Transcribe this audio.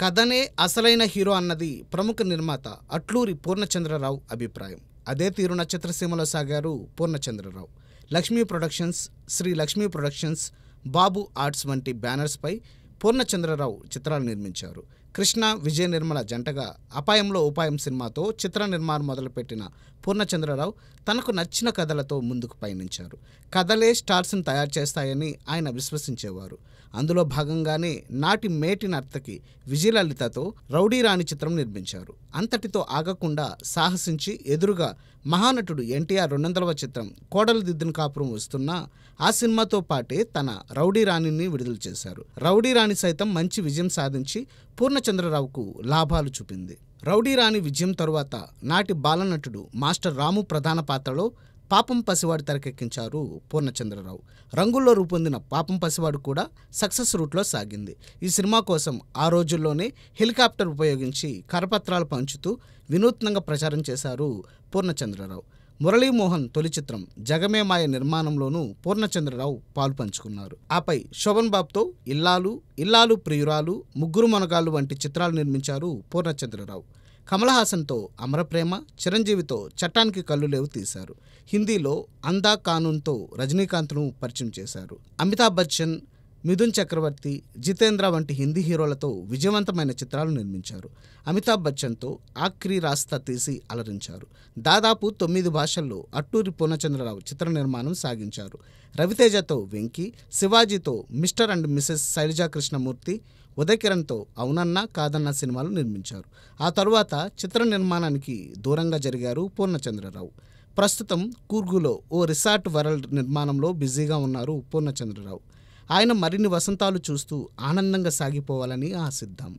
కథనే అసలైన హీరో అన్నది ప్రముఖ నిర్మాత అట్లూరి పూర్ణచంద్రరావు అభిప్రాయం అదే తీరున చిత్రసీమలో సాగారు Purnachandra Rao Lakshmi Productions Shri Lakshmi Productions Babu Arts వంటి బ్యానర్స్పై పూర్ణచంద్రరావు చిత్రాలు నిర్మించారు కృష్ణ విజయ నిర్మల జంటగా అపాయంలో ఉపాయం సినిమాతో చిత్ర నిర్మాణం మొదలుపెట్టిన పూర్ణచంద్రరావు తనకు నచ్చిన కథలతో ముందుకు పయనించారు కథలే స్టార్స్ని తయారు చేస్తాయని ఆయన విశ్వసించేవారు అందులో భాగంగానే నాటి మేటి నర్తకి విజయలలితతో రౌడీ రాణి చిత్రం నిర్మించారు అంతటితో ఆగకుండా సాహసించి ఎదురుగా మహానటుడు ఎన్టీఆర్ రెండొందలవ చిత్రం కోడలు దిద్దిన కాపురం వస్తున్నా ఆ సినిమాతో పాటే తన రౌడీ రాణిని విడుదల చేశారు రౌడీ రాణి సైతం మంచి విజయం సాధించి పూర్ణచంద్రరావుకు లాభాలు చూపింది రౌడీ రాణి విజయం తరువాత నాటి బాలనటుడు మాస్టర్ రాము ప్రధాన పాత్రలో పాపం పసివాడు తెరకెక్కించారు పూర్ణచంద్రరావు రంగుల్లో రూపొందిన పాపం పసివాడు కూడా సక్సెస్ రూట్లో సాగింది ఈ సినిమా కోసం ఆ రోజుల్లోనే హెలికాప్టర్ ఉపయోగించి కరపత్రాలు పంచుతూ వినూత్నంగా ప్రచారం చేశారు పూర్ణచంద్రరావు మురళీమోహన్ తొలి చిత్రం జగమే మాయ నిర్మాణంలోనూ పూర్ణచంద్రరావు పాలుపంచుకున్నారు ఆపై శోభన్ బాబుతో ఇల్లాలు ఇల్లాలు ప్రియురాలు ముగ్గురు మనగాళ్ళు వంటి చిత్రాలు నిర్మించారు పూర్ణచంద్రరావు కమల్ హాసన్తో అమరప్రేమ చిరంజీవితో చట్టానికి కళ్ళు లేవు తీశారు హిందీలో అందా కానూన్తో రజనీకాంత్ను పరిచయం చేశారు అమితాబ్ బచ్చన్ మిథున్ చక్రవర్తి జితేంద్ర వంటి హిందీ హీరోలతో విజయవంతమైన చిత్రాలు నిర్మించారు అమితాబ్ బచ్చన్తో ఆక్రి రాస్తా తీసి అలరించారు దాదాపు తొమ్మిది భాషల్లో అట్టూరి పూర్ణచంద్రరావు చిత్ర నిర్మాణం సాగించారు రవితేజతో వెంకీ శివాజీతో Mr and Mrs Sailaja Krishnamurthy ఉదయకిరణ్తో అవునన్న కాదన్న సినిమాలు నిర్మించారు ఆ తరువాత చిత్ర నిర్మాణానికి దూరంగా జరిగారు పూర్ణచంద్రరావు ప్రస్తుతం కూర్గులో ఓ రిసార్ట్ వరల్డ్ నిర్మాణంలో బిజీగా ఉన్నారు పూర్ణచంద్రరావు ఆయన మరిన్ని వసంతాలు చూస్తూ ఆనందంగా సాగిపోవాలని ఆశిద్దాం